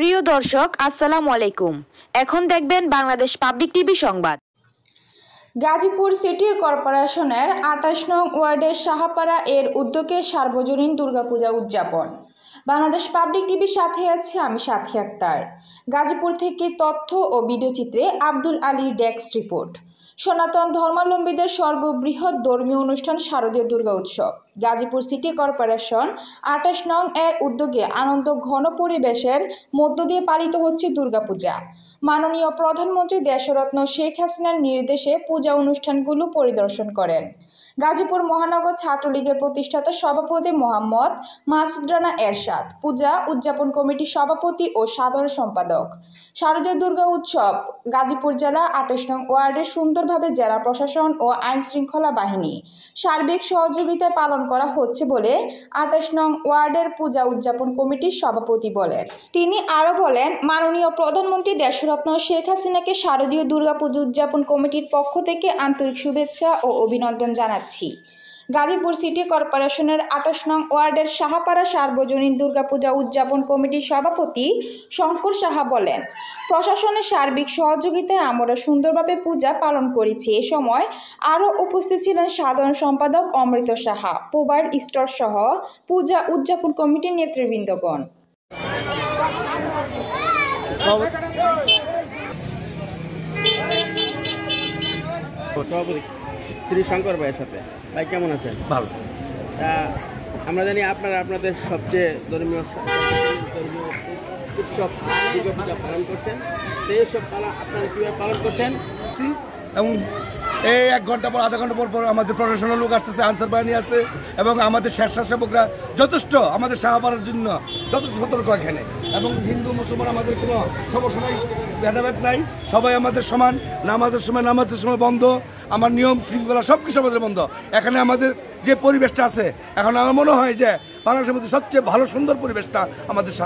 প্রিয় দর্শক আসসালামু আলাইকুম এখন দেখবেন বাংলাদেশ পাবলিক টিভি সংবাদ গাজীপুর সিটি কর্পোরেশনের আটাশ নং ওয়ার্ডের সাহাপাড়া এর উদ্যোগে সার্বজনীন দুর্গাপূজা উদযাপন বাংলাদেশ পাবলিক টিভির সাথে আছে আমি সাথী আক্তার গাজীপুর থেকে তথ্য ও ভিডিওচিত্রে আব্দুল আলীর ডেস্ক রিপোর্ট সনাতন ধর্মাবলম্বীদের সর্ববৃহৎ ধর্মীয় অনুষ্ঠান শারদীয় দুর্গা উৎসব গাজীপুর সিটি কর্পোরেশন আঠাশ নং এর উদ্যোগে আনন্দ ঘন পরিবেশের মধ্য দিয়ে পালিত হচ্ছে দুর্গাপূজা মাননীয় প্রধানমন্ত্রী দেশরত্ন শেখ হাসিনার নির্দেশে পূজা অনুষ্ঠানগুলো পরিদর্শন করেন গাজীপুর মহানগর ছাত্রলীগের প্রতিষ্ঠাতা সভাপতি মোহাম্মদ মাসুদ রানা এরশাদ পূজা উদযাপন কমিটির সভাপতি ও সাধারণ সম্পাদক শারদীয় দুর্গা উৎসব গাজীপুর জেলা আঠাশ নং ওয়ার্ডে সুন্দরভাবে জেলা প্রশাসন ও আইন শৃঙ্খলা বাহিনী সার্বিক সহযোগিতায় পালন করা হচ্ছে বলে আঠাশ নং ওয়ার্ডের পূজা উদযাপন কমিটির সভাপতি বলেন তিনি আরও বলেন মাননীয় প্রধানমন্ত্রী দেশ ভারতরত্ন শেখ হাসিনাকে শারদীয় দুর্গাপুজো উদযাপন কমিটির পক্ষ থেকে আন্তরিক শুভেচ্ছা ও অভিনন্দন জানাচ্ছি গাজীপুর সিটি কর্পোরেশনের আঠাশ নং ওয়ার্ডের সাহাপাড়া সার্বজনীন দুর্গাপূজা উদযাপন কমিটির সভাপতি শঙ্কর সাহা বলেন প্রশাসনের সার্বিক সহযোগিতায় আমরা সুন্দরভাবে পূজা পালন করেছি এ সময় আরও উপস্থিত ছিলেন সাধারণ সম্পাদক অমৃত সাহা পোবাইল স্টোর সহ পূজা উদযাপন কমিটির নেতৃবৃন্দগণ সভাপতি শ্রী শঙ্কর ভাইয়ের সাথে ভাই কেমন আছেন ভালো আমরা জানি আপনারা আপনাদের সবচেয়ে ধর্মীয় ধর্মীয় উৎসব দুর্গা পূজা পালন করছেন সেই সব পালন আপনারা কীভাবে পালন করছেন এবং এই এক ঘন্টা পর আধা ঘন্টা পর পর আমাদের প্রশাসনের লোক আসতেছে আনসার বাহিনী আছে এবং আমাদের স্বেচ্ছাসেবকরা যথেষ্ট আমাদের সাহাবারের জন্য যথেষ্ট সতর্ক এখানে এবং হিন্দু মুসলমান আমাদের কোনো সমস্যা ভেদাভেদ নাই সবাই আমাদের সমান নামাজের সময় নামাজের সময় বন্ধ আমার নিয়ম শৃঙ্খলা সব কিছু আমাদের বন্ধ এখানে আমাদের যে পরিবেশটা আছে এখন আমার মনে হয় যে বাংলাদেশের মধ্যে সবচেয়ে ভালো সুন্দর পরিবেশটা আমাদের